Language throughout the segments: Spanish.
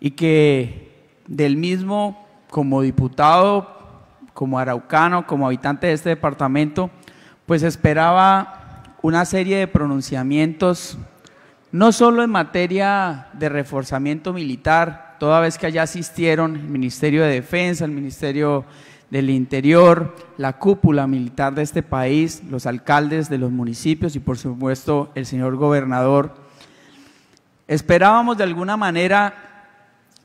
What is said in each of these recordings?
y que del mismo, como diputado, como araucano, como habitante de este departamento, pues esperaba una serie de pronunciamientos, no solo en materia de reforzamiento militar, toda vez que allá asistieron el Ministerio de Defensa, el Ministerio del Interior, la cúpula militar de este país, los alcaldes de los municipios y por supuesto el señor gobernador. Esperábamos de alguna manera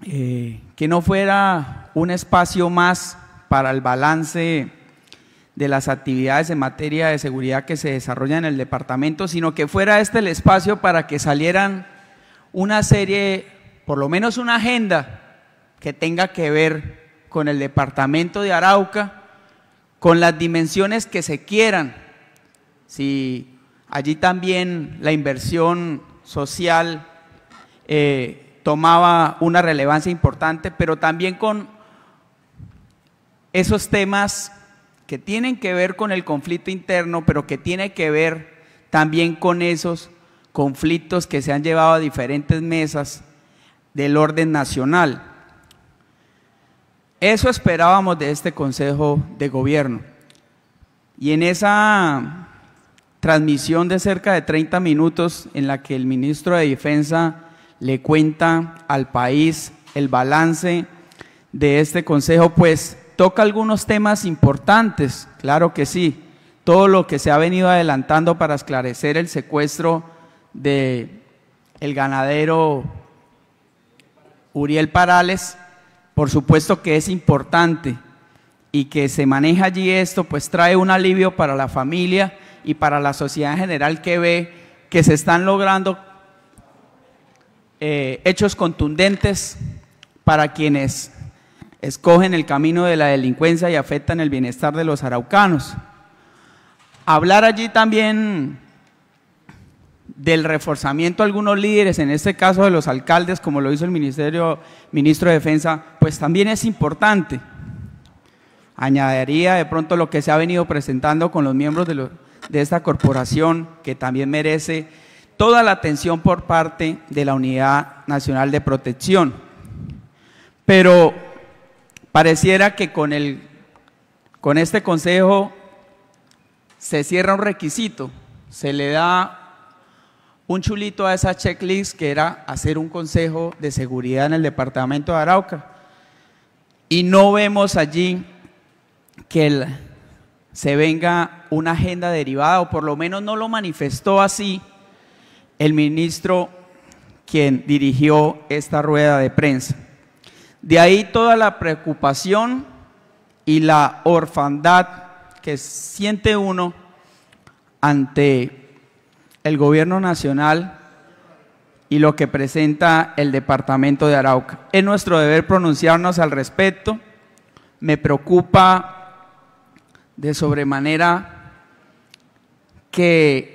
eh, que no fuera un espacio más para el balance de las actividades en materia de seguridad que se desarrollan en el departamento, sino que fuera este el espacio para que salieran una serie, por lo menos una agenda que tenga que ver con el departamento de Arauca, con las dimensiones que se quieran. Si allí también la inversión social eh, tomaba una relevancia importante, pero también con esos temas que tienen que ver con el conflicto interno, pero que tiene que ver también con esos conflictos que se han llevado a diferentes mesas del orden nacional. Eso esperábamos de este Consejo de Gobierno. Y en esa transmisión de cerca de 30 minutos en la que el ministro de Defensa le cuenta al país el balance de este consejo, pues toca algunos temas importantes, claro que sí, todo lo que se ha venido adelantando para esclarecer el secuestro de el ganadero Uriel Parales, por supuesto que es importante y que se maneja allí esto, pues trae un alivio para la familia y para la sociedad en general que ve que se están logrando eh, hechos contundentes para quienes escogen el camino de la delincuencia y afectan el bienestar de los araucanos. Hablar allí también del reforzamiento de algunos líderes, en este caso de los alcaldes, como lo hizo el ministerio, ministro de Defensa, pues también es importante. Añadiría de pronto lo que se ha venido presentando con los miembros de, de esta corporación, que también merece toda la atención por parte de la Unidad Nacional de Protección. Pero pareciera que con, el, con este consejo se cierra un requisito, se le da un chulito a esa checklist que era hacer un consejo de seguridad en el departamento de Arauca. Y no vemos allí que se venga una agenda derivada, o por lo menos no lo manifestó así el ministro quien dirigió esta rueda de prensa. De ahí toda la preocupación y la orfandad que siente uno ante el gobierno nacional y lo que presenta el departamento de Arauca. Es nuestro deber pronunciarnos al respecto. Me preocupa de sobremanera que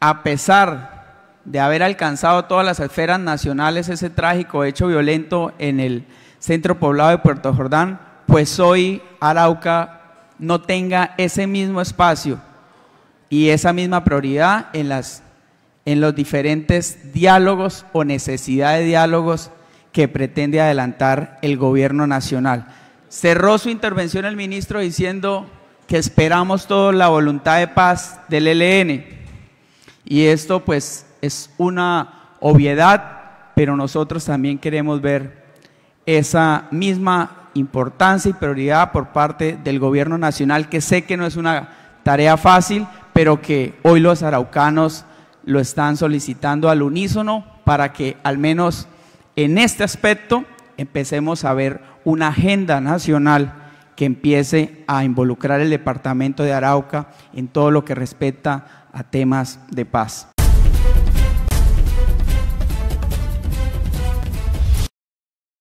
a pesar de haber alcanzado todas las esferas nacionales ese trágico hecho violento en el centro poblado de Puerto Jordán, pues hoy Arauca no tenga ese mismo espacio y esa misma prioridad en, los diferentes diálogos o necesidad de diálogos que pretende adelantar el gobierno nacional. Cerró su intervención el ministro diciendo que esperamos toda la voluntad de paz del ELN. Y esto pues es una obviedad, pero nosotros también queremos ver esa misma importancia y prioridad por parte del gobierno nacional, que sé que no es una tarea fácil, pero que hoy los araucanos lo están solicitando al unísono para que al menos en este aspecto empecemos a ver una agenda nacional que empiece a involucrar el departamento de Arauca en todo lo que respecta a temas de paz.